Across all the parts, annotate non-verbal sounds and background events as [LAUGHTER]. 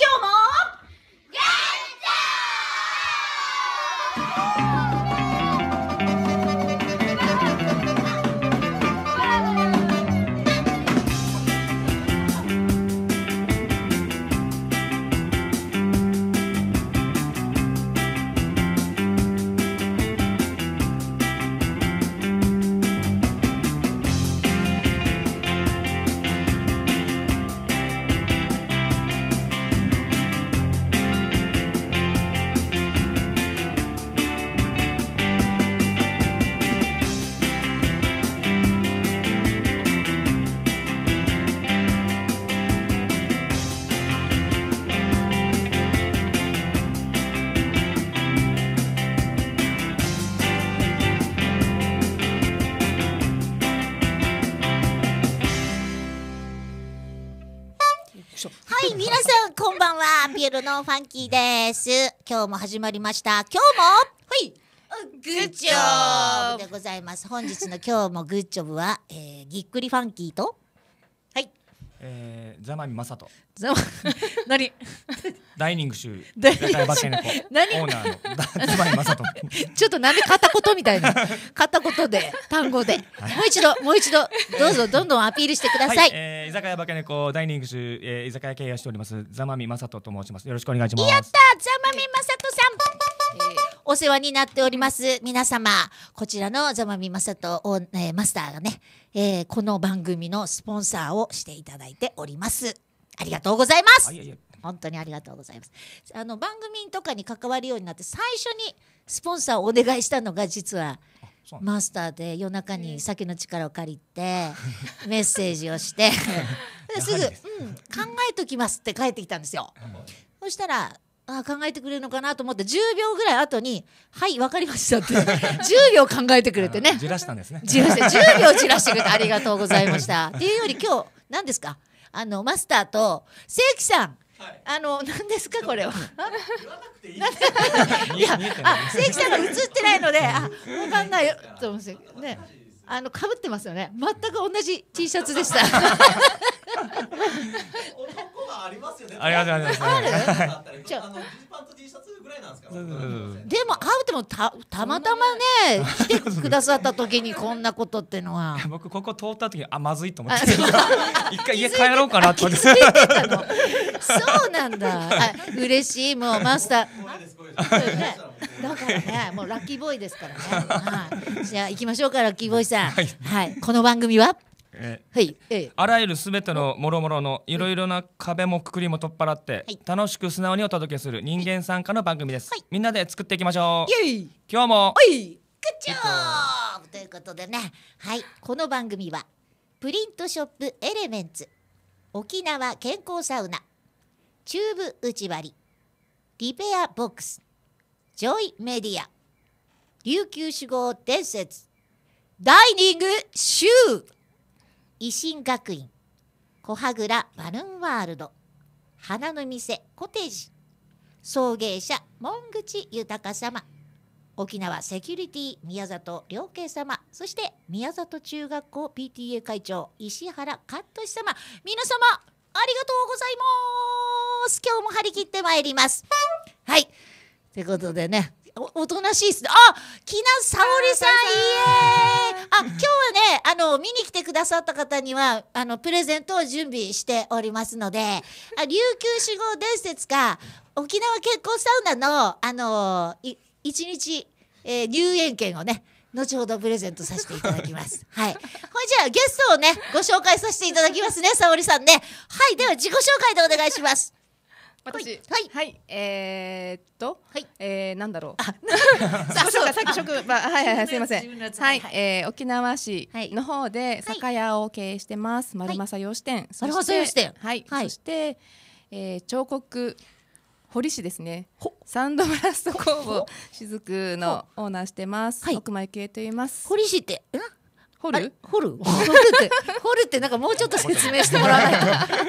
Chioma ルのファンキーです。今日も始まりました。今日も、はい。グッジョブでございます。本日の今日もグッジョブは、えー、ぎっくりファンキーと、えー、ザマミマサト。ザマ [LAUGHS] 何？ダイニング集。ダイニング何？オーナーのザマミマサト。[LAUGHS] ちょっとな片言みたいな [LAUGHS] 片言で単語で、はい、もう一度もう一度どうぞどんどんアピールしてください。はい、えー、居酒屋バケネコダイニング集、えー、居酒屋経営しておりますザマミマサトと申します。よろしくお願いします。やったザマミマサトさん。えー、お世話になっております皆様こちらのザマミマサトマスターがねえー、この番組のスポンサーをしていただいております。ありがとうございます。いやいや本当にありがとうございます。あの番組とかに関わるようになって最初にスポンサーをお願いしたのが実は。マスターで夜中に酒の力を借りて [LAUGHS] メッセージをして [LAUGHS] すぐ、うん「考えときます」って帰ってきたんですよ。そしたらあ考えてくれるのかなと思って10秒ぐらい後に「はい分かりました」って10 [LAUGHS] 秒考えてくれてねじらしたんですねじらして10秒じらしてくれてありがとうございました [LAUGHS] っていうより今日何ですかあのマスターと正規さんはい、あの何ですかこれは。[LAUGHS] いや、あ、正規さんが映ってないので、あ、わかんないよ。と思うんですよね。あの被ってますよね。全く同じ T シャツでした。男がありますよね。ありがとうございます。ある。じゃあのジーパンと T シャツぐらいなんですか。でも会うてもたたまたまね来てくださった時にこんなことってのは。僕ここ通った時あまずいと思って [LAUGHS] 一回家帰ろうかなって。そうなんだ。嬉しいもうマスター。だからねもうラッキーボーイですからね。はい。じゃあ行きましょうかラッキーボーイさん。さん、はい、はい、この番組ははい、あらゆるすべてのもろもろのいろいろな壁もくくりも取っ払って、はい、楽しく素直にお届けする人間参加の番組です、はい、みんなで作っていきましょう今日もいーということでねはいこの番組はプリントショップエレメンツ沖縄健康サウナチューブ内割りリペアボックスジョイメディア琉球酒豪伝説ダイニングシュー維新学院小羽倉バルーンワールド花の店コテージ送迎者門口豊様沖縄セキュリティ宮里良慶様そして宮里中学校 PTA 会長石原カト利様皆様ありがとうございます今日も張り切ってまいりますはいということでねおとなしいっすね。あ、木な沙織さん、イエーイ。あ、今日はね、あの見に来てくださった方にはあのプレゼントを準備しておりますので、あ琉球志望伝説か沖縄結婚サウナのあのい一日、えー、入園券をね。後ほどプレゼントさせていただきます。[LAUGHS] はい。ほいじゃあゲストをね、ご紹介させていただきますね、沙織さんね。はい。では自己紹介でお願いします。私はい、はい、えー、っと、はい、えー、なんだろう。あ、[LAUGHS] そうさっき職場、はいはいはい、すみません。はい、えー、沖縄市の方で酒屋を経営してます。丸正洋支店。丸正洋支店。はい、そして、えー、彫刻。堀市ですね。サンドブラスト工房雫のオーナーしてます。奥間系と言います。堀市って、うん。掘る掘る [LAUGHS] 掘るって掘るってなんかもうちょっと説明してもらわないと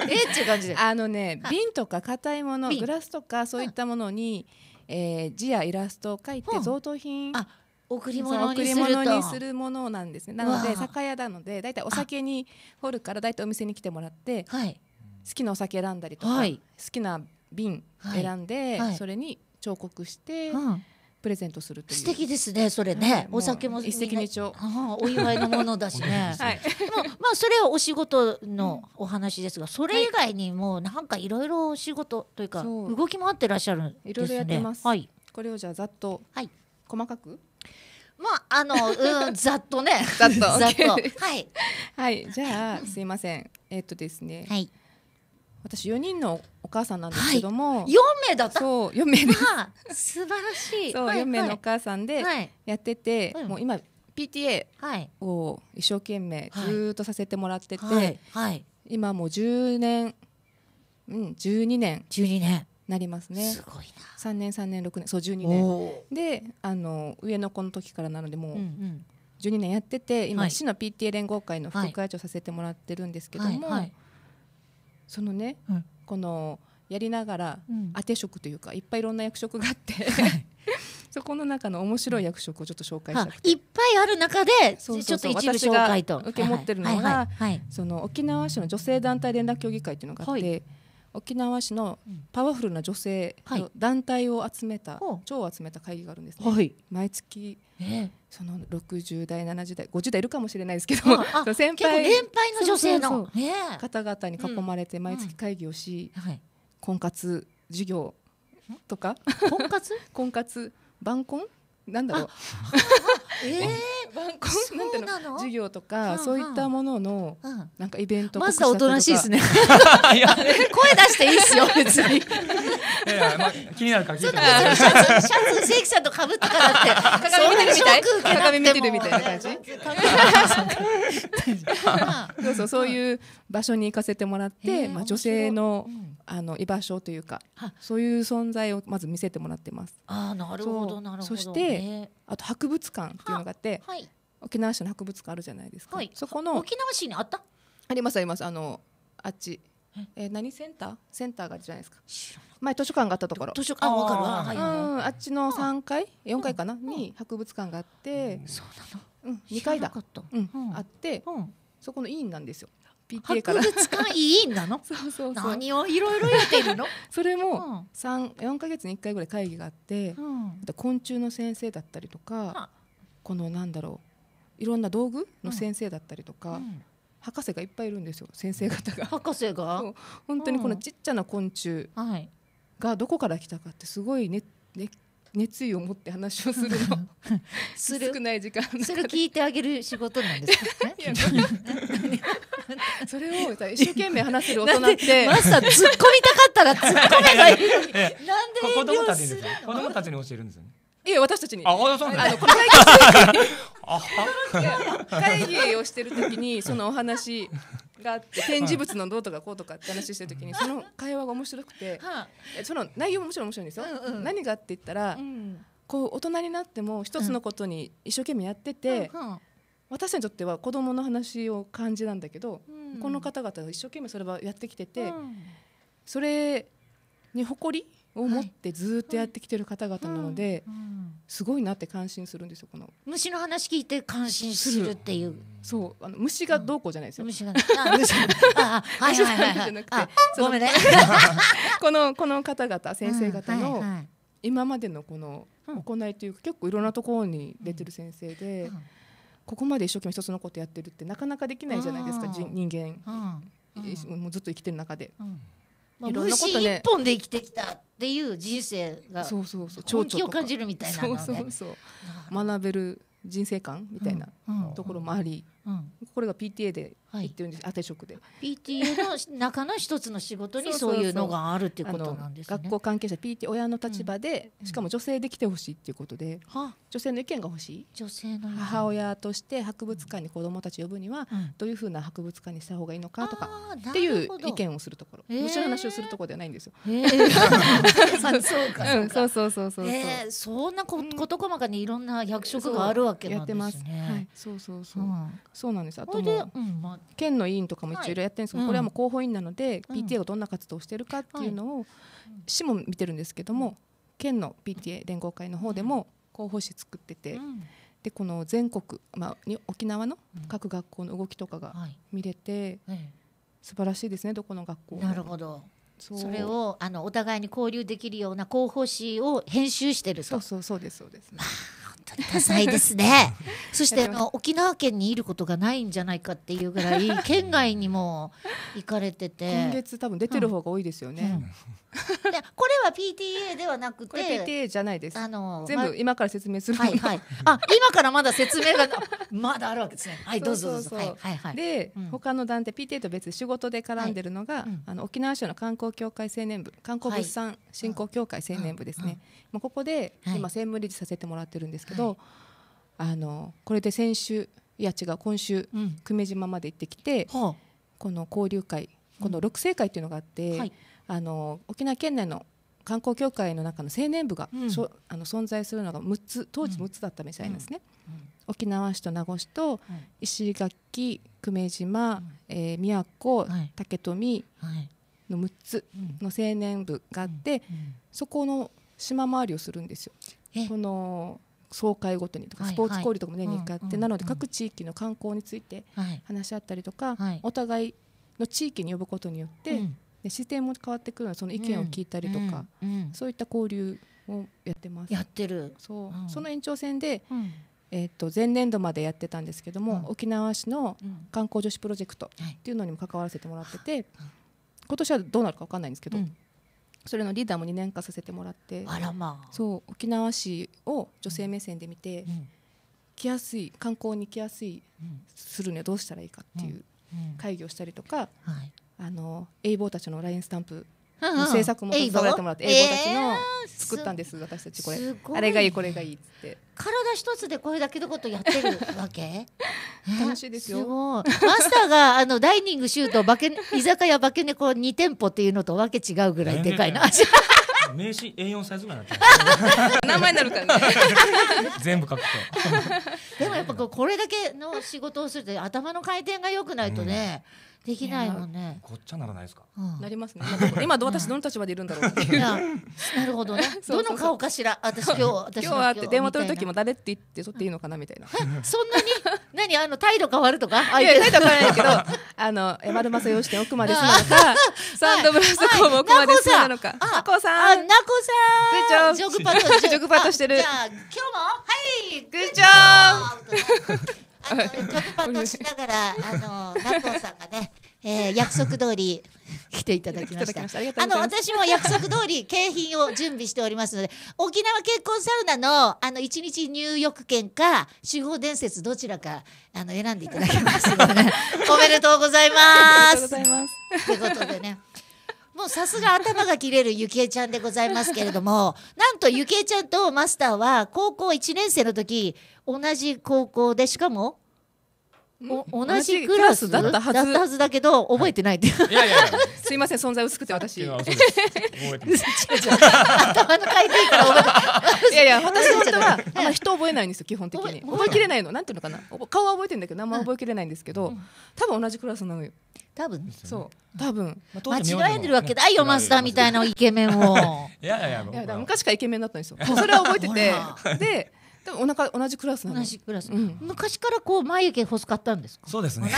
[LAUGHS] えっていう感じであのね瓶とか硬いものグラスとかそういったものに、えー、字やイラストを書いて贈答品、り物贈り物にするものなんですねなので酒屋なので大体お酒に掘るから大体お店に来てもらって、はい、好きなお酒選んだりとか、はい、好きな瓶選んで、はい、それに彫刻して、うん、プレゼントするという素敵ですねそれね、はい、お酒も一石二鳥お祝いのものだしね、[LAUGHS] はい、も [LAUGHS] まあそれはお仕事のお話ですが、それ以外にもなんかいろいろお仕事というか動き回ってらっしゃるんですねいろいろやってます、はい、これをじゃあざっと細かく、まああの、うん、[LAUGHS] ざっとね。ざっと。ざっと。はい。はい、じゃあ、すいません。えー、っとですね。はい。私4人の母さんなんですけども、はい、4名だったそう4名です、まあ、素晴らしい [LAUGHS] そう、はい、4名のお母さんでやってて、はい、もう今 PTA を一生懸命ずっとさせてもらってて、今もう10年、うん、12年12年なりますねす3年3年6年そう12年であの上の子の時からなのでもう、うんうん12年やってて今、はい、市の PTA 連合会の副会長させてもらってるんですけども、はいはい、そのね、うん、このやりながら、当て職というかいっぱいいろんな役職があって [LAUGHS] そこの中の面白い役職をちょっと紹介したくて、いっぱいある中でちょっと一部紹介と受け持ってるのが、その沖縄市の女性団体連絡協議会っていうのがあって、はいはい沖縄市のパワフルな女性の団体を集めた、はい、を集めた会議があるんですね、はい、毎月、えー、その60代70代50代いるかもしれないですけど、[LAUGHS] 先輩年配の女性の方々に囲まれて毎月会議をし、うんうん婚活授業とか婚活 [LAUGHS] 婚活晩婚なんだろう、[LAUGHS] えーなの授業とか、そういったものの、なんかイベントマスターおとなしいですね [LAUGHS] 声出していいっすよ別にいやまあ、気になるから聞いてシャツシャツ正規さんと被ったからって鏡見てるみたい鏡見てるみたいな感じそうそうそういう場所に行かせてもらって、まあ、女性のあの居場所というかそういう存在をまず見せてもらってます。あなるほどなるほどそして、あと博物館っていうのがあって、はい、沖縄市の博物館あるじゃないですか、はい、そこの沖縄市にあったありますありますあのあっちえ何センターセンターがあるじゃないですか前図書館があったところ図書館あわかるわ、はいうんあっちの3階4階かな、うん、に博物館があって、うん、そうなの、うん、2階だ、うん、あって、そこの委員なんですよ PTA から博物館委員なの [LAUGHS] そうそう何をいろいろやってるの [LAUGHS] それも4か月に1回ぐらい会議があって、昆虫の先生だったりとか、このなんだろういろんな道具の先生だったりとか、博士がいっぱいいるんですよ先生方が。博士が [LAUGHS] 本当にこのちっちゃな昆虫がどこから来たかってすごいねね熱意を持って話をするの [LAUGHS] する少ない時間それ聞いてあげる仕事なんですか、[LAUGHS] それを一生懸命話せる大人ってマスター突っ込みたかったら突っ込めばいいのになんで子供たちに教えるんですよねいや私たちにあのこの会議会議をしてる時にそのお話があって展示物のどうとかこうとかって話してる時にその会話が面白くて、その内容ももちろん面白いんですよ。うんうん、何がって言ったら、うん、こう大人になっても一つのことに一生懸命やってて。うん私にとっては子供の話を感じなんだけど、うん、この方々が一生懸命それはやってきてて、うん、それに誇りを持ってずっとやってきてる方々なので、すごいなって感心するんですよこの虫の話聞いて感心するっていうそうあの虫がどうこうじゃないですよ、虫があ [LAUGHS] はいはいはいはいじゃなごめんね [LAUGHS] このこの方々先生方の今までのこの行いというか結構いろんなところに出てる先生で、ここまで一生懸命一つのことやってるってなかなかできないじゃないですか人間、もうずっと生きてる中で。まあ、虫一本で生きてきたっていう人生がそうそうそう本気を感じるみたいなそうそう学べる人生観みたいなところもあり、うん、これが PTA で言ってるんです、はい、当て職で PTA の中の一つの仕事にそういうのがあるっていうことなんですね学校関係者 PTA 親の立場で、うん、しかも女性で来てほしいっていうことで、うん、女性の意見が欲しい女性の母親として博物館に子どもたち呼ぶには、うん、どういうふうな博物館にした方がいいのかとかっていう意見をするところ、えー、むしろ話をするところではないんですよ、えー、[LAUGHS] そうかそうそうそうそうそう、えー、そんなこ事細かにいろんな役職があるわけなんですね、やってます、はい、そうそうそう、そうなんですあとも、県の委員とかも一応やってるんですけど、これはもう広報委員なので、PTA がどんな活動をしてるかっていうのを、市も見てるんですけども県の PTA 連合会の方でも広報誌作ってて、でこの全国、まあ、沖縄の各学校の動きとかが見れて、素晴らしいですねどこの学校なるほどそれをあのお互いに交流できるような広報誌を編集してるそうそうそうですそうです、ね多彩ですね [LAUGHS] そしてあの沖縄県にいることがないんじゃないかっていうぐらい [LAUGHS] 県外にも行かれてて今月多分出てる方が多いですよね、うんうん、これは PTA ではなくて PTA じゃないですあの全部今から説明する、ま、はいはいあ今からまだ説明が [LAUGHS] まだあるわけですねはいどうぞどうぞはいで、うん、他の団体 PTA と別仕事で絡んでるのが、はいうん、あの沖縄省の観光協会青年部観光物産振興協会青年部ですね、まあ、ここで今専務理事させてもらってるんですけど、ど、はい、あのこれで先週いや違う今週、うん、久米島まで行ってきて、はあ、この交流会この六星会っていうのがあって、うんはい、あの沖縄県内の観光協会の中の青年部が、うん、あの存在するのが6つ当時6つだったみたいなんですね、うんうん、沖縄市と名護市と、はい、石垣久米島、えー、宮古、はい、竹富の6つの青年部があって、そこの島回りをするんですよ。この総会ごとにとかスポーツ交流とかも年に1回あってなので各地域の観光について話し合ったりとかお互いの地域に呼ぶことによってで視点も変わってくるのでその意見を聞いたりとかそういった交流をやってます。やってるそうその延長線でえっと前年度までやってたんですけども、沖縄市の観光女子プロジェクトっていうのにも関わらせてもらってて、今年はどうなるか分かんないんですけど、それのリーダーも2年間させてもらってあら、まあ、そう沖縄市を女性目線で見て、うん、来やすい観光に来やすい、うん、するにはどうしたらいいかっていう会議をしたりとか、はい、あの英語たちの LINE スタンプ制作も携わってもらって英語たちの作ったんです、私たちこれあれがいいこれがいいって体一つでこれだけのことやってるわけ [LAUGHS] 楽しいですよマスターがあのダイニングシュートバケ [LAUGHS] 居酒屋化け猫2店舗っていうのとわけ違うぐらいでかいな、名刺 A4 サイズぐらい名前になるからね全部書くとでもやっぱこれだけの仕事をすると頭の回転が良くないとね、うんできないもんねごっちゃならないですか、うん、なりますね [LAUGHS] 今私どの立場でいるんだろううなるほどね [LAUGHS] どの顔かしら私今日私今日はって電話取る時も誰って言って取っていいのかなみたいなそんなに何あの態度変わるとか [LAUGHS] いや態度変わらないけどあの丸正義典奥まで住むのかサンドブラスト奥まで住むのかなこさんなこさんジョグパッとしてるじゃあ今日もはいグッジョブあの、曲パとしながら、[LAUGHS] あの、南光さんがね、えー、約束通り来ていただきました。あの、私も約束通り景品を準備しておりますので、沖縄結婚サウナの、あの、一日入浴券か、手法伝説どちらか、あの、選んでいただきますので、[LAUGHS] おめでとうございます。ということでね。もうさすが頭が切れるゆきえちゃんでございますけれども、[LAUGHS] なんとゆきえちゃんとマスターは高校1年生の時、同じ高校で、しかもお同じクラスだったはずだずだけど覚えてないって、はい、いやいやすいません存在薄くて私頭の回転から覚えていやいや私本当はあんま人覚えないんですよ基本的に覚えきれないのなんていうのかな顔は覚えてるんだけど名前覚えきれないんですけど、うん、多分同じクラスなのよ多分そう多分、まあ、間違えるわけないよマスターみたいなイケメンをいやいや昔からイケメンだったんですよそれは覚えてて [LAUGHS] ででもお腹同じクラスなの。同じクラス。昔からこう眉毛細かったんですか。そうですね。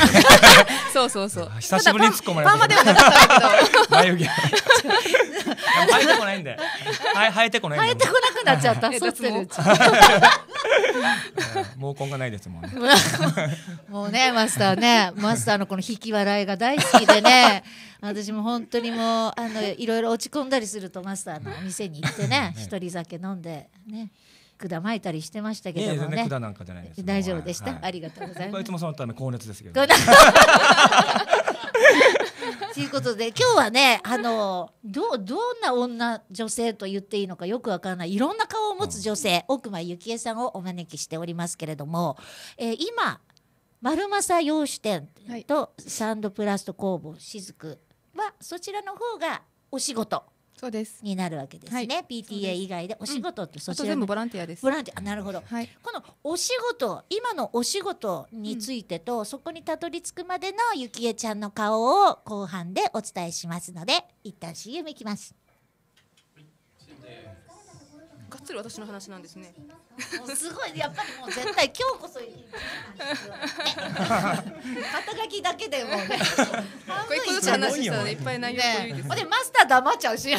[LAUGHS] そうそうそう。久しぶりに突っ込まれた。パンマではなかったけど。眉毛。生えてこないんで。生えてこない。生えてこなくなっちゃった。そうする。[LAUGHS] 毛根がないですもんね。[LAUGHS] もうねマスターねマスターのこの引き笑いが大好きでね。私も本当にもうあのいろいろ落ち込んだりするとマスターのお店に行ってね一人酒飲んでね。くだまいたりしてましたけどもね。ねなんかじゃないです。大丈夫でした、はい、ありがとうございます。いつもそのため高熱ですけど、ね。[LAUGHS] ということで今日はねあのどどんな女女性と言っていいのかよくわからないいろんな顔を持つ女性、うん、奥間幸恵さんをお招きしておりますけれども、えー、今丸政洋酒店とサンドプラスト工房しずくはそちらの方がお仕事そうですになるわけですね、はい、PTA 以外でお仕事ってそちら全部ボランティアですボランティアなるほど、はい、このお仕事今のお仕事についてと、うん、そこにたどり着くまでのゆきえちゃんの顔を後半でお伝えしますので一旦 CM いきますがっつり私の話なんですねもうすごいやっぱりもう絶対今日こそ肩書 [LAUGHS] きだけでもねこれこの話したらいっぱい内容濃いです、マスター黙っちゃうし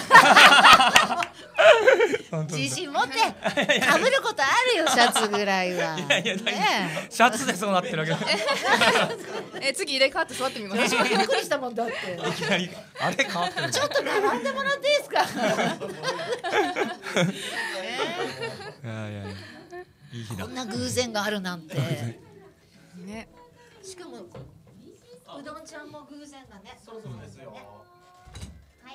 自信持ってかぶることあるよシャツぐらいはシャツでそうなってるわけえ次入れ替わって座ってみます私もびっくりしたもんだっていきなりあれ変わってちょっと並んでもらっていいですか yeah, y e こんな偶然があるなんて。[LAUGHS] ね。しかも。うどんちゃんも偶然だね。そそですよ。ね、はい。は。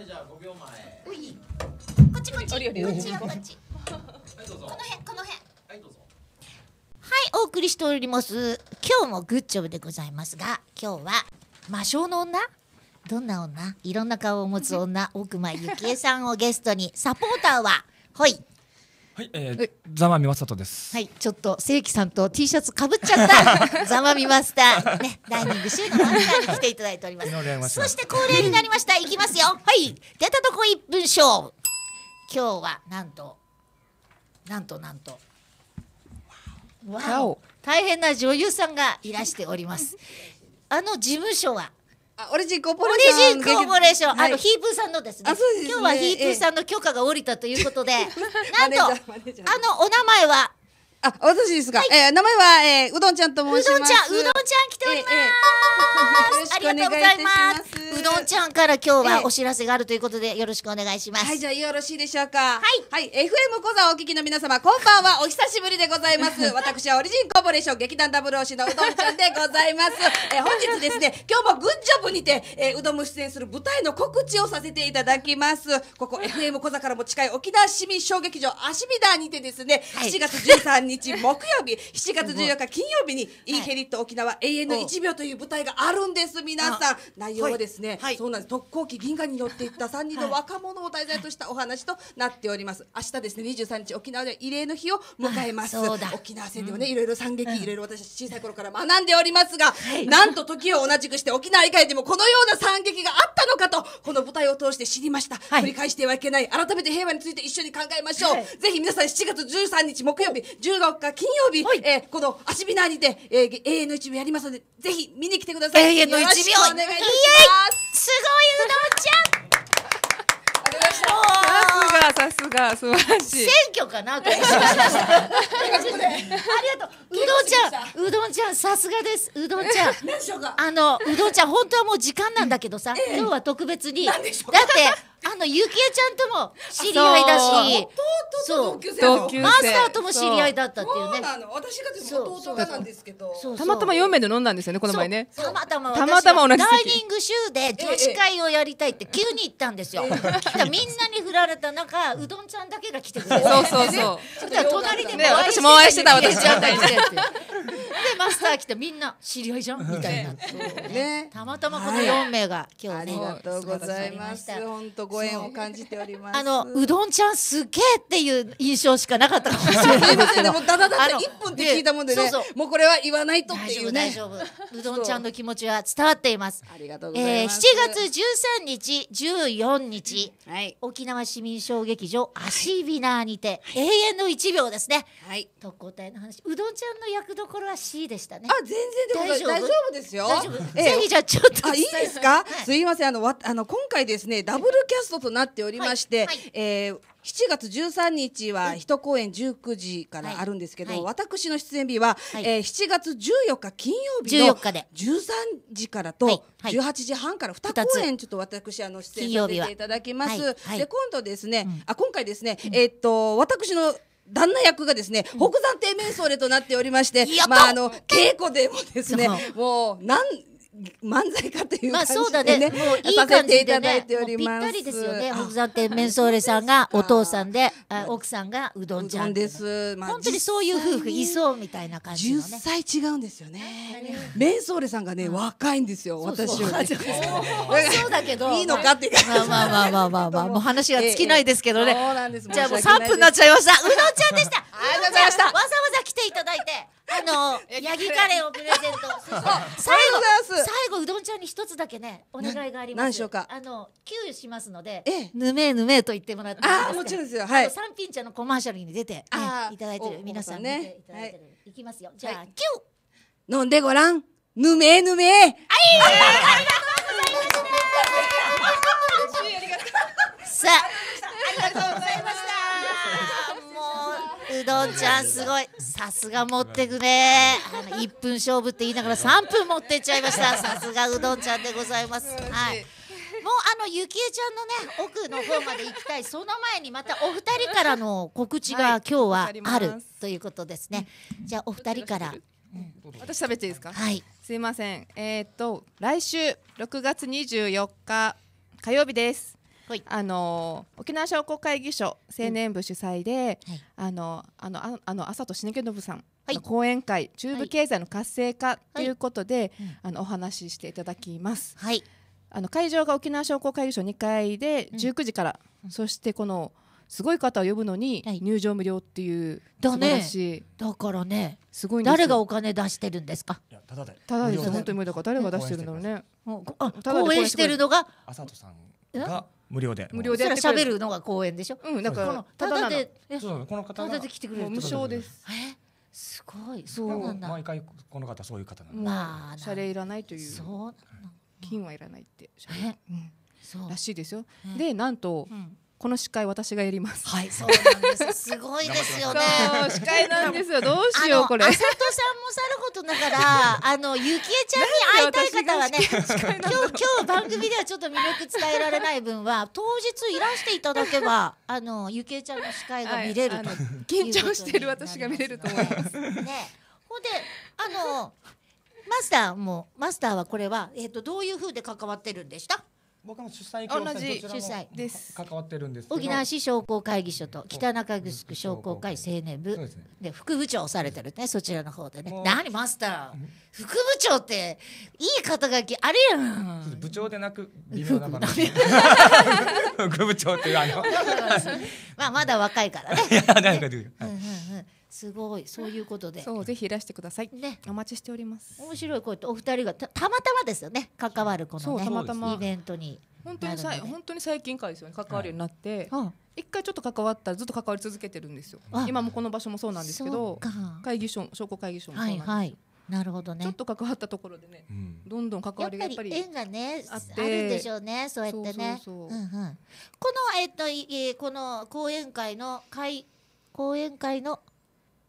い、じゃあ5秒前。おこっちこっち。こっちこっち。はい、この辺この辺。はい、どうぞ。はい、お送りしております。今日もグッジョブでございますが今日は魔性の女どんな女いろんな顔を持つ女奥間ゆきえさんをゲストにサポーターはほいはい、えー、ざまみまさとです。はい、ちょっと正規さんと T シャツかぶっちゃったざまみマスターね、ダイニングシューのマスターに来ていただいております。[LAUGHS] まそして恒例になりました。いきますよ。はい、出たとこ一分勝負。今日はなんとなんとなんと。わお。大変な女優さんがいらしております。[LAUGHS] あの事務所はオレジコーポレーション。コーポレーション、あのヒープーさんのですね。今日はヒープーさんの許可が下りたということで、なんとあのお名前はあ、私ですか。はい、えー、名前は、えー、うどんちゃんと申します。うどんちゃん、うどんちゃん来ております。えありがとうございます。うどんちゃんから今日はお知らせがあるということで、よろしくお願いします。はい、じゃあよろしいでしょうか。はい。はい、FM 講座をお聞きの皆様、こんばんは、お久しぶりでございます。[LAUGHS] 私はオリジンコーポレーション劇団ダブル推しのうどんちゃんでございます。えー、本日ですね、今日もグッジョブにて、えー、うどんも出演する舞台の告知をさせていただきます。ここ FM 講座からも近い沖縄市民小劇場、アシビダーにてですね、7月13日、日木曜日7 [LAUGHS] 月14日金曜日に「イーヘリット沖縄永遠の1秒」という舞台があるんです皆さん内容はですね、そうなんです特攻機銀河に乗っていった3人の若者を題材としたお話となっております明日ですね23日沖縄で慰霊の日を迎えます沖縄戦でもねいろいろ惨劇、いろいろ私小さい頃から学んでおりますが、なんと時を同じくして沖縄以外でもこのような惨劇があったのかとこの舞台を通して知りました、繰り返してはいけない改めて平和について一緒に考えましょう、ぜひ皆さん7月13日木曜日14日金曜日、はえー、この足びなにて、えー、永遠の一部やりますので、ぜひ見に来てください。永遠の一部お願いします。すごいうどんちゃんさすが、さすが、素晴らしい。選挙かな、[LAUGHS] ありがとう。うどんちゃん、うどんちゃん、さすがです。うどんちゃん。あの、うどんちゃん、本当はもう時間なんだけどさ、今日は特別に。だって、あの、ゆきえちゃんとも知り合いだし。そう同級生同級マスターとも知り合いだったっていうそうねなの私がでも弟がなんですけどそうそうたまたま4名で飲んだんですよねこの前ねたまたま私たまたま同じダイニングシューで女子会をやりたいって急に言ったんですよ、だからみんなに振られた中うどんちゃんだけが来てくれてそうそうそうそしたら隣でもね私もお会いしてた私ちゃんがててでマスター来てみんな知り合いじゃんみたいなねたまたまこの四名が今あ日ねりがとうございます。本当ご縁を感じております。あのうどんちゃんすげえってう印象しかなかったかもしれないでもうだだって1分って聞いたもんでね、ね、もうこれは言わないとっていうね大丈夫うどんちゃんの気持ちは伝わっていますありがとうございます、えー、7月13日14日、はい、沖縄市民小劇場アシビナーにて、はい、永遠の一秒ですね、はい、特攻隊の話うどんちゃんの役どころは C でしたねあ全然大丈夫大丈夫ですよ大丈夫、えー、ぜひじゃちょっといいですか、はい、すいませんあのわあの今回ですねダブルキャストとなっておりまして、はいはい、えー7月13日は一公演19時からあるんですけど、はいはい、私の出演日は、はい、えー、7月14日金曜日の13時からと18時半から2公演ちょっと私あの出演させていただきます。で今度ですね、うん、あ今回ですね、えー、っと私の旦那役がですね、北山亭メンソとなっておりまして、まあ、あの、稽古でもですね、もう、なん、漫才かというまあそうだね、もういい感じでねぴったりですよね奥さんってメンソーレさんがお父さんで奥さんがうどんちゃんです、まあ、本当にそういう夫婦いそうみたいな感じの、ね、歳違うんですよねメンソーレさんがね若いんですよ私よりそうだけどいいのかってまあまあまあまあまあ [LAUGHS] もう話が尽きないですけどねじゃあもう3分なっちゃいましたうどんちゃんでしたありがとうございましたわざわざ来ていただいての [LAUGHS] ヤギカレーをプレゼント。[LAUGHS] 最後最後うどんちゃんに一つだけねお願いがあります。あの給与しますので、ぬめぬめと言ってもらってあもちろんですよ。はい。三品茶のコマーシャルに出ていただいてる皆さんね。いいきますよ。じゃあキ飲んでごらん。ぬめぬめ。はい。[LAUGHS] ありがとうさあうどんちゃんすごいさすが持ってくね1分勝負って言いながら3分持ってっちゃいましたさすがうどんちゃんでございます。はいもうあのゆきえちゃんのね奥の方まで行きたいその前にまたお二人からの告知が今日はあるということですね、じゃあお二人から、うん、私食べていいですかはいすいませんえっ、ー、と来週6月24日火曜日ですあの沖縄商工会議所青年部主催で、うんはい、あのあのあの朝としねけのぶさん講演会、はい、中部経済の活性化ということで、あのお話ししていただきます。はい、あの会場が沖縄商工会議所2階で19時から、うん、そしてこのすごい方を呼ぶのに入場無料っていう素晴らしい、ね、だからねすごい誰がお金出してるんですかただでただです本当に無料だから誰が出してるんだろうねあ応援してるのが朝とさんが無料で無料でやって喋るのが公演でしょうんだからただでそうこの方ただで来てくれる無償ですえすごいそうなんだ毎回この方そういう方なんまあ謝礼いらないというそう金はいらないってうん。そう。らしいですよでなんとこの司会私がやります。はい、そうなんです。すごいですよね。司会なんですよ。どうしようこれ。あさとさんもさることながら、[LAUGHS] あのゆきえちゃんに会いたい方はね、今日今日番組ではちょっと魅力伝えられない分は当日いらしていただけば、あのゆきえちゃんの司会が見れると、はい、緊張してる私が見れると思います。ね、ほんであのマスターもマスターはこれはえっ、ー、とどういう風で関わってるんでした？僕も主催同じ主催です関わってるんです沖縄市商工会議所と北中城商工会青年部で副部長をされてるねそちらの方でね何マスター副部長っていい肩書きあれやん部長でなく微妙な [LAUGHS] 副部長っていうあの [LAUGHS] まあまだ若いからね [LAUGHS] いや何うんうんうんすごいそういうことでそうぜひいらしてくださいねお待ちしております面白いこうお二人がたまたまですよね関わるこのねたまたまイベントに本当にさい本当に最近かですよね関わるようになって、はい、一回ちょっと関わったらずっと関わり続けてるんですよ今もこの場所もそうなんですけど会議所商工会議所もそうなんです、はいはいなるほどね。ちょっと関わったところでね、うん、どんどん関わりがやっぱり縁がねああるんでしょうね、そうやってね。このえっと、この講演会の会講演会の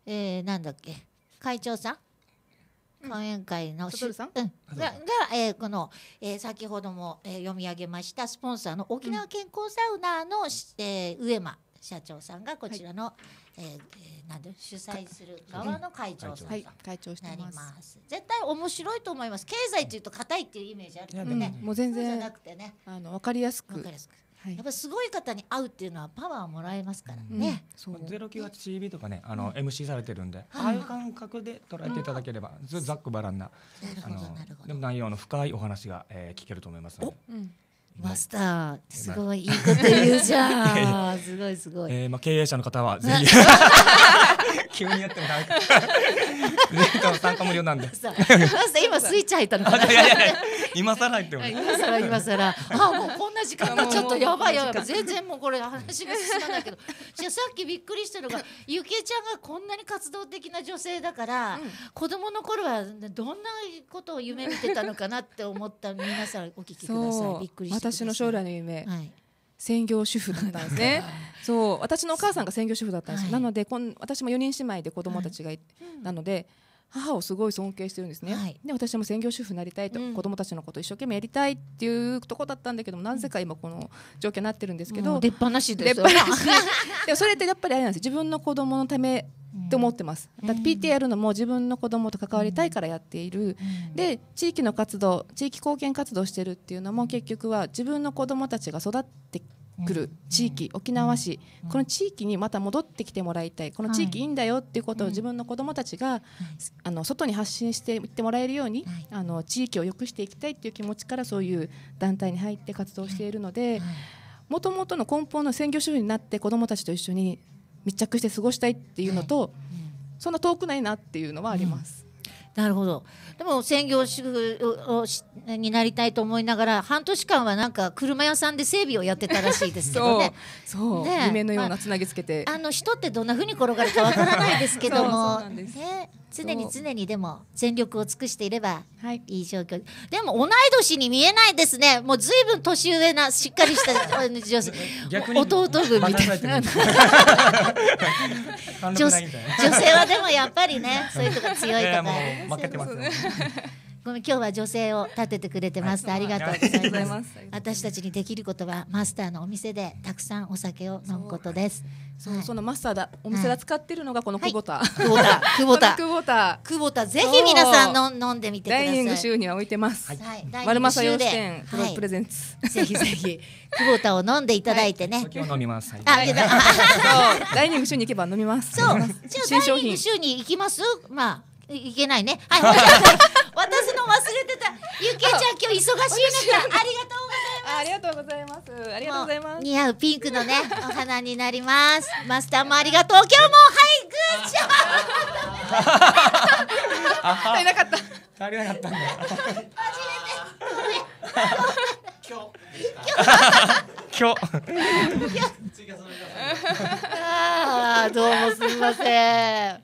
えー、なんだっけ会長さん講演会の、うん、うん、がが、えー、この、えー、先ほども、えー、読み上げましたスポンサーの沖縄健康サウナの、うん、えー、上間社長さんがこちらの、はい、えー、えなんで主催する側の会長さんとなります,、はい、ます絶対面白いと思います経済というと硬いっていうイメージあるので、ね、うん、もう全然じゃなくてねあの分かりやすく分かりやすくはい、やっぱすごい方に会うっていうのはパワーもらえますからね。ゼロ九八 TV とかね、あの MC されてるんで、ああいう感覚で捉えていただければ、ざっくばらんな。なるほど、なるほど。でも内容の深いお話がえ聞けると思いますので。マスター、すごいいいこと言うじゃん。[LAUGHS] すごいすごい。ええまあ経営者の方はぜひ。[LAUGHS] [LAUGHS] 急にやってもダメか。参加無料なんで。今スイッチ入ったのかな。[LAUGHS] 今更言っても、ね、今更今更あもうこんな時間がちょっとやばいやばい全然もうこれ話が進まないけど [LAUGHS] じゃあさっきびっくりしたのがゆきえちゃんがこんなに活動的な女性だから、うん、子供の頃はどんなことを夢見てたのかなって思った皆さんお聞きくださいびっくりし私の将来の夢、はい専業主婦だったんですね。[LAUGHS] そう、私のお母さんが専業主婦だったんです。はい、なので、こん、私も四人姉妹で子供たちが、はい、なので。うん母をすごい尊敬してるんですね、はい、で私も専業主婦になりたいと、うん、子供たちのこと一生懸命やりたいっていうとこだったんだけどもなぜか今この状況になってるんですけど、うん、出っ放しですよ出っ放し [LAUGHS] でもそれってやっぱりあれなんです自分の子供のためって思ってます、だって PT やるのも自分の子供と関わりたいからやっている、うん、で地域の活動地域貢献活動してるっていうのも結局は自分の子供たちが育って来る地域、沖縄市、この地域にまた戻ってきてもらいたいこの地域いいんだよっていうことを自分の子どもたちが、あの外に発信していってもらえるように、あの地域を良くしていきたいっていう気持ちからそういう団体に入って活動しているのでもともとの根本の専業主婦になって子どもたちと一緒に密着して過ごしたいっていうのと、そんな遠くないなっていうのはあります。なるほどでも専業主婦になりたいと思いながら半年間はなんか車屋さんで整備をやってたらしいですけどねそうね夢のようなつなぎつけて、まあ、あの人ってどんなふうに転がるかわからないですけどもね常に常にでも全力を尽くしていればいい状況、はい、でも同い年に見えないですねもうずいぶん年上なしっかりした [LAUGHS] 弟分みたいな女性はでもやっぱりねそういうとこ強いとか、負けてます、ねごめん今日は女性を立ててくれてます。ありがとうございます。私たちにできることはマスターのお店でたくさんお酒を飲むことです。そう、そのマスターだお店が使ってるのがこの久保田。久保田久保田久保田久保田ぜひ皆さんの飲んでみてください。ダイニング週には置いてます。はい。丸正洋店プロプレゼンツ。ぜひぜひ久保田を飲んでいただいてね。今日飲みます。あ、けど。[LAUGHS] ダイニング週に行けば飲みます。そう。新商品。週に行きます。まあ。いけないね。[LAUGHS] はい。私の忘れてた。ゆきえちゃん今日忙しい中 [LAUGHS] ありがとうございます。ありがとうございます。ありがとうございます。似合うピンクのね、お花になります。マスターもありがとう。今日も、はい、グッジョブ足りなかった。足りなかったんだ。初めて。今日。今日。今日。[LAUGHS] ああ、どうもすみません。